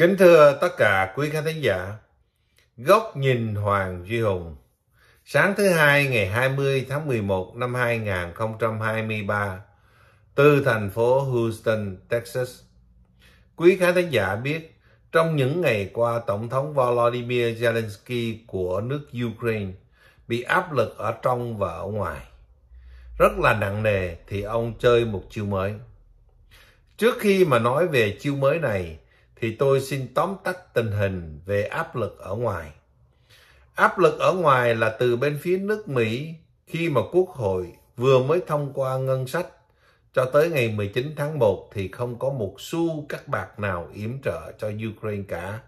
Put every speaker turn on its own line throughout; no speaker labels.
Kính thưa tất cả quý khán thính giả, Góc nhìn Hoàng Duy Hùng, sáng thứ hai ngày 20 tháng 11 năm 2023 từ thành phố Houston, Texas. Quý khán thính giả biết, trong những ngày qua Tổng thống Volodymyr Zelensky của nước Ukraine bị áp lực ở trong và ở ngoài. Rất là nặng nề thì ông chơi một chiêu mới. Trước khi mà nói về chiêu mới này, thì tôi xin tóm tắt tình hình về áp lực ở ngoài. Áp lực ở ngoài là từ bên phía nước Mỹ khi mà Quốc hội vừa mới thông qua ngân sách cho tới ngày 19 tháng 1 thì không có một xu các bạc nào yểm trợ cho Ukraine cả.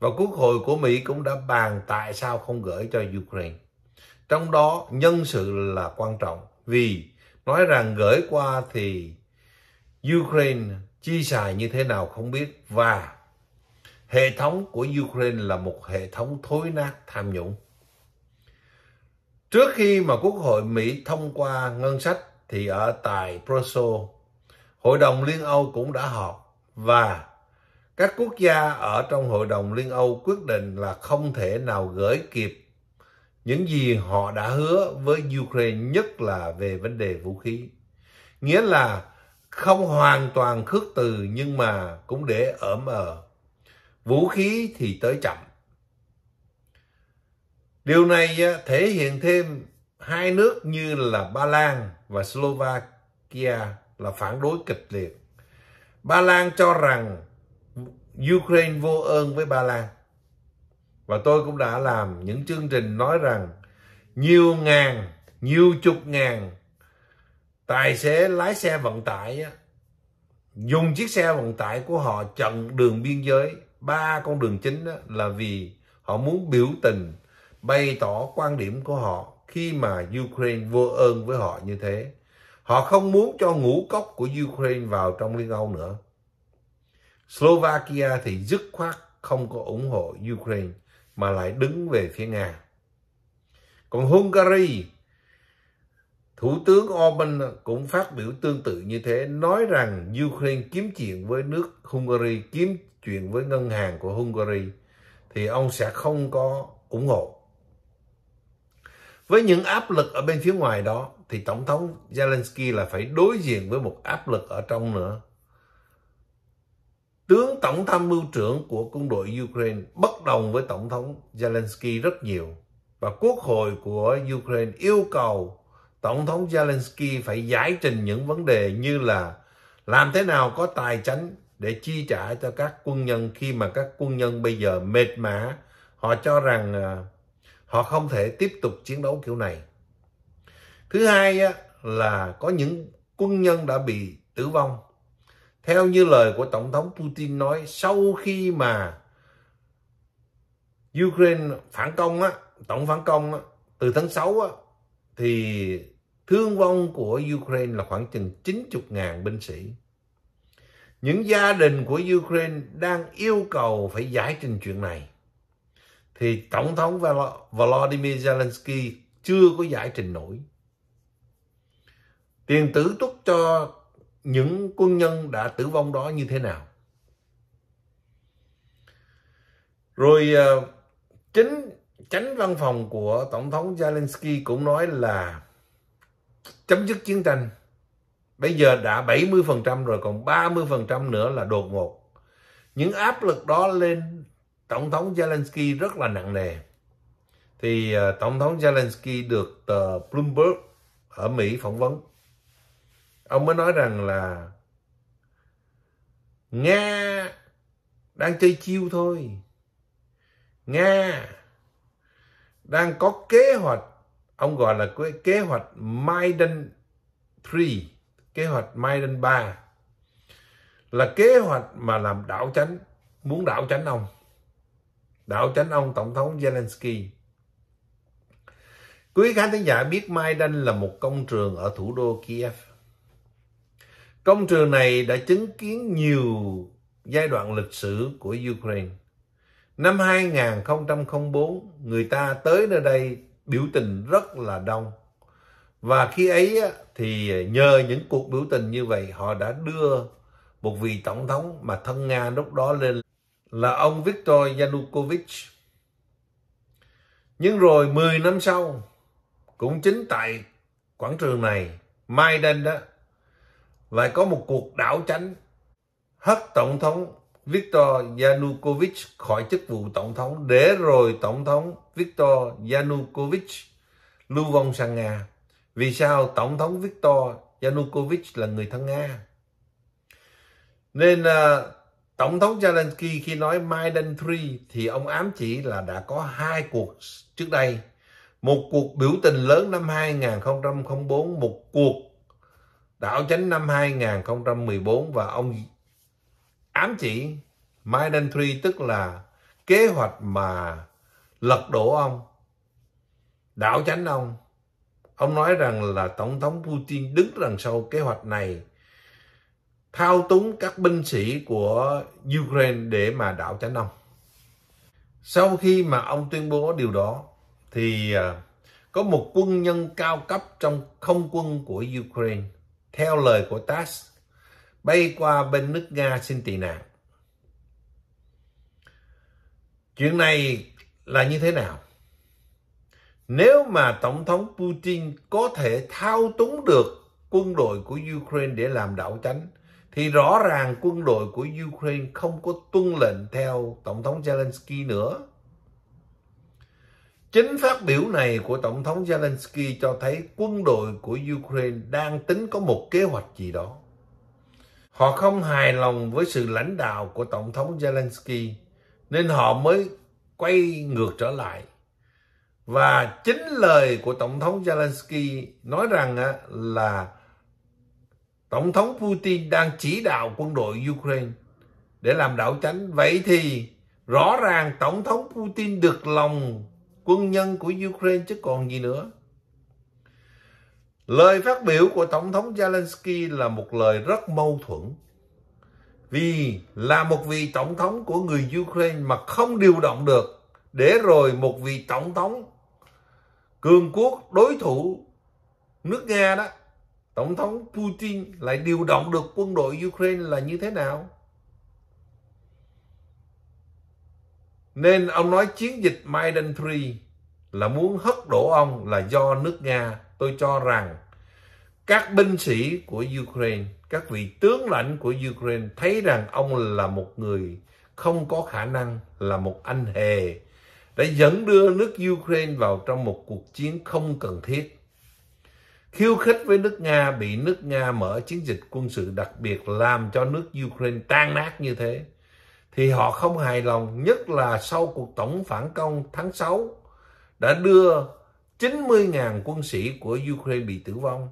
Và Quốc hội của Mỹ cũng đã bàn tại sao không gửi cho Ukraine. Trong đó nhân sự là quan trọng vì nói rằng gửi qua thì Ukraine chi xài như thế nào không biết và hệ thống của Ukraine là một hệ thống thối nát tham nhũng. Trước khi mà Quốc hội Mỹ thông qua ngân sách thì ở tại Brussels, Hội đồng Liên Âu cũng đã họp và các quốc gia ở trong Hội đồng Liên Âu quyết định là không thể nào gửi kịp những gì họ đã hứa với Ukraine nhất là về vấn đề vũ khí. Nghĩa là không hoàn toàn khước từ nhưng mà cũng để ở mờ vũ khí thì tới chậm điều này à, thể hiện thêm hai nước như là ba lan và slovakia là phản đối kịch liệt ba lan cho rằng ukraine vô ơn với ba lan và tôi cũng đã làm những chương trình nói rằng nhiều ngàn nhiều chục ngàn tài xế lái xe vận tải dùng chiếc xe vận tải của họ chặn đường biên giới ba con đường chính là vì họ muốn biểu tình bày tỏ quan điểm của họ khi mà Ukraine vô ơn với họ như thế. Họ không muốn cho ngũ cốc của Ukraine vào trong Liên Âu nữa. Slovakia thì dứt khoát không có ủng hộ Ukraine mà lại đứng về phía Nga. Còn Hungary Thủ tướng Orbán cũng phát biểu tương tự như thế, nói rằng Ukraine kiếm chuyện với nước Hungary, kiếm chuyện với ngân hàng của Hungary, thì ông sẽ không có ủng hộ. Với những áp lực ở bên phía ngoài đó, thì Tổng thống Zelensky là phải đối diện với một áp lực ở trong nữa. Tướng Tổng tham mưu trưởng của quân đội Ukraine bất đồng với Tổng thống Zelensky rất nhiều. Và Quốc hội của Ukraine yêu cầu Tổng thống Zelensky phải giải trình những vấn đề như là làm thế nào có tài chính để chi trả cho các quân nhân khi mà các quân nhân bây giờ mệt mã, họ cho rằng à, họ không thể tiếp tục chiến đấu kiểu này. Thứ hai là có những quân nhân đã bị tử vong. Theo như lời của Tổng thống Putin nói, sau khi mà Ukraine phản công, á, tổng phản công á, từ tháng 6 á, thì thương vong của Ukraine là khoảng chừng 90.000 binh sĩ. Những gia đình của Ukraine đang yêu cầu phải giải trình chuyện này. Thì Tổng thống Volodymyr Zelensky chưa có giải trình nổi. Tiền tử túc cho những quân nhân đã tử vong đó như thế nào. Rồi ờ, chính chánh văn phòng của tổng thống Zelensky cũng nói là chấm dứt chiến tranh bây giờ đã 70% rồi còn 30% nữa là đột ngột những áp lực đó lên tổng thống Zelensky rất là nặng nề thì ờ, tổng thống Zelensky được tờ Bloomberg ở Mỹ phỏng vấn ông mới nói rằng là Nga đang chơi chiêu thôi Nga đang có kế hoạch ông gọi là kế hoạch Maiden 3 kế hoạch Maiden 3 là kế hoạch mà làm đảo chánh muốn đảo chánh ông đảo chánh ông tổng thống Zelensky quý khán thính giả biết Maidan là một công trường ở thủ đô Kiev công trường này đã chứng kiến nhiều giai đoạn lịch sử của Ukraine Năm 2004, người ta tới nơi đây biểu tình rất là đông. Và khi ấy thì nhờ những cuộc biểu tình như vậy, họ đã đưa một vị tổng thống mà thân Nga lúc đó lên là ông Viktor Yanukovych. Nhưng rồi 10 năm sau, cũng chính tại quảng trường này, Maidan đó, lại có một cuộc đảo tránh hất tổng thống Viktor Yanukovych khỏi chức vụ tổng thống để rồi tổng thống Viktor Yanukovych lưu vong sang Nga. Vì sao tổng thống Viktor Yanukovych là người thân Nga? Nên uh, tổng thống Zelensky khi nói Maidan 3 thì ông ám chỉ là đã có hai cuộc trước đây. Một cuộc biểu tình lớn năm 2004, một cuộc đảo chánh năm 2014 và ông ám chỉ Mai Đan Thuy tức là kế hoạch mà lật đổ ông, đảo chánh ông. Ông nói rằng là Tổng thống Putin đứng đằng sau kế hoạch này thao túng các binh sĩ của Ukraine để mà đảo chánh ông. Sau khi mà ông tuyên bố điều đó thì à, có một quân nhân cao cấp trong không quân của Ukraine theo lời của TASS bay qua bên nước Nga xin tị nạn. Chuyện này là như thế nào? Nếu mà Tổng thống Putin có thể thao túng được quân đội của Ukraine để làm đảo chánh, thì rõ ràng quân đội của Ukraine không có tuân lệnh theo Tổng thống Zelensky nữa. Chính phát biểu này của Tổng thống Zelensky cho thấy quân đội của Ukraine đang tính có một kế hoạch gì đó. Họ không hài lòng với sự lãnh đạo của Tổng thống Zelensky nên họ mới quay ngược trở lại. Và chính lời của Tổng thống Zelensky nói rằng là Tổng thống Putin đang chỉ đạo quân đội Ukraine để làm đảo tránh Vậy thì rõ ràng Tổng thống Putin được lòng quân nhân của Ukraine chứ còn gì nữa. Lời phát biểu của Tổng thống Zelensky là một lời rất mâu thuẫn. Vì là một vị Tổng thống của người Ukraine mà không điều động được, để rồi một vị Tổng thống cường quốc đối thủ nước Nga đó, Tổng thống Putin lại điều động được quân đội Ukraine là như thế nào? Nên ông nói chiến dịch Maidan 3 là muốn hất đổ ông là do nước Nga. Tôi cho rằng các binh sĩ của Ukraine, các vị tướng lãnh của Ukraine thấy rằng ông là một người không có khả năng, là một anh hề đã dẫn đưa nước Ukraine vào trong một cuộc chiến không cần thiết. Khiêu khích với nước Nga bị nước Nga mở chiến dịch quân sự đặc biệt làm cho nước Ukraine tan nát như thế. Thì họ không hài lòng, nhất là sau cuộc tổng phản công tháng 6 đã đưa 90.000 quân sĩ của Ukraine bị tử vong.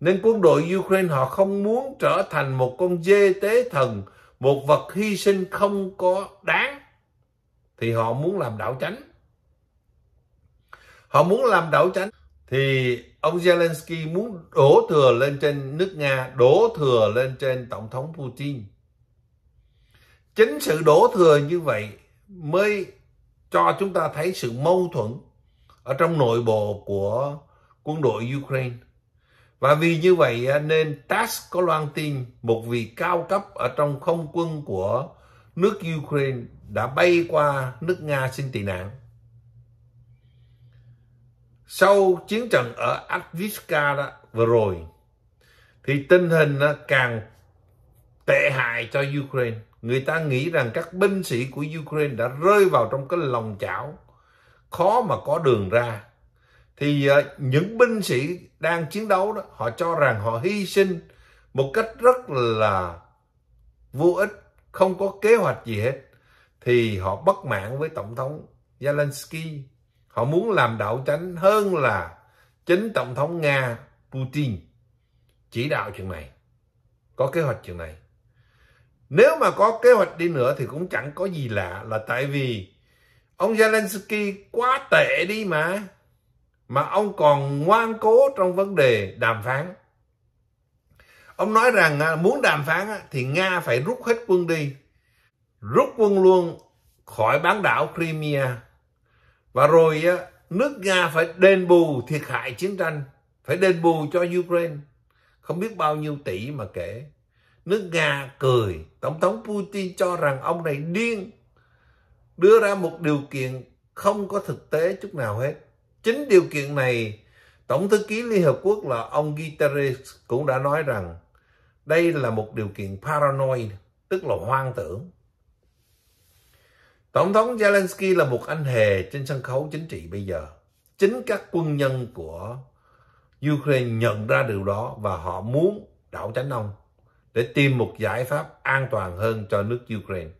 Nên quân đội Ukraine họ không muốn trở thành một con dê tế thần, một vật hy sinh không có đáng. Thì họ muốn làm đảo chánh. Họ muốn làm đảo chánh. Thì ông Zelensky muốn đổ thừa lên trên nước Nga, đổ thừa lên trên Tổng thống Putin. Chính sự đổ thừa như vậy mới cho chúng ta thấy sự mâu thuẫn ở trong nội bộ của quân đội Ukraine. Và vì như vậy nên TASS có loan tin một vị cao cấp ở trong không quân của nước Ukraine đã bay qua nước Nga xin tị nạn. Sau chiến trận ở Advivka đó vừa rồi thì tình hình càng tệ hại cho Ukraine người ta nghĩ rằng các binh sĩ của Ukraine đã rơi vào trong cái lòng chảo khó mà có đường ra thì ờ, những binh sĩ đang chiến đấu đó họ cho rằng họ hy sinh một cách rất là vô ích không có kế hoạch gì hết thì họ bất mãn với tổng thống Zelensky họ muốn làm đảo tránh hơn là chính tổng thống Nga Putin chỉ đạo chuyện này có kế hoạch chuyện này nếu mà có kế hoạch đi nữa thì cũng chẳng có gì lạ là tại vì ông Zelensky quá tệ đi mà. Mà ông còn ngoan cố trong vấn đề đàm phán. Ông nói rằng à, muốn đàm phán thì Nga phải rút hết quân đi. Rút quân luôn khỏi bán đảo Crimea. Và rồi nước Nga phải đền bù thiệt hại chiến tranh. Phải đền bù cho Ukraine. Không biết bao nhiêu tỷ mà kể nước Nga cười. Tổng thống Putin cho rằng ông này điên, đưa ra một điều kiện không có thực tế chút nào hết. Chính điều kiện này, Tổng thư ký Liên Hợp Quốc là ông Guterres cũng đã nói rằng đây là một điều kiện paranoid, tức là hoang tưởng. Tổng thống Zelensky là một anh hề trên sân khấu chính trị bây giờ. Chính các quân nhân của Ukraine nhận ra điều đó và họ muốn đảo tránh ông để tìm một giải pháp an toàn hơn cho nước Ukraine.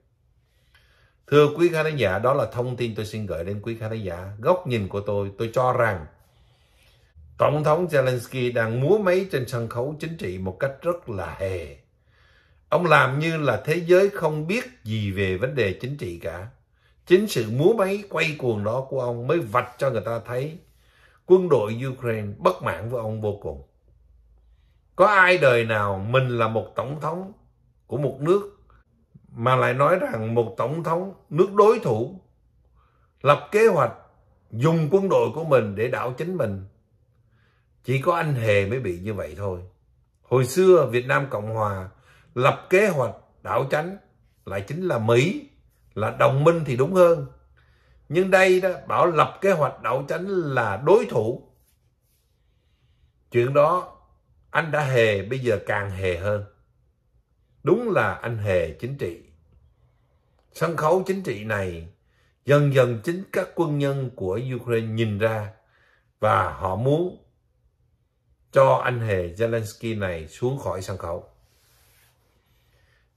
Thưa quý khán giả, đó là thông tin tôi xin gửi đến quý khán giả. Góc nhìn của tôi, tôi cho rằng Tổng thống Zelensky đang múa máy trên sân khấu chính trị một cách rất là hề. Ông làm như là thế giới không biết gì về vấn đề chính trị cả. Chính sự múa máy quay cuồng đó của ông mới vạch cho người ta thấy quân đội Ukraine bất mãn với ông vô cùng có ai đời nào mình là một tổng thống của một nước mà lại nói rằng một tổng thống nước đối thủ lập kế hoạch dùng quân đội của mình để đảo chính mình chỉ có anh hề mới bị như vậy thôi hồi xưa việt nam cộng hòa lập kế hoạch đảo chánh lại chính là mỹ là đồng minh thì đúng hơn nhưng đây đó bảo lập kế hoạch đảo chánh là đối thủ chuyện đó anh đã hề, bây giờ càng hề hơn. Đúng là anh hề chính trị. Sân khấu chính trị này, dần dần chính các quân nhân của Ukraine nhìn ra và họ muốn cho anh hề Zelensky này xuống khỏi sân khấu.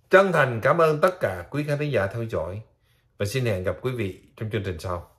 Chân thành cảm ơn tất cả quý khán giả theo dõi và xin hẹn gặp quý vị trong chương trình sau.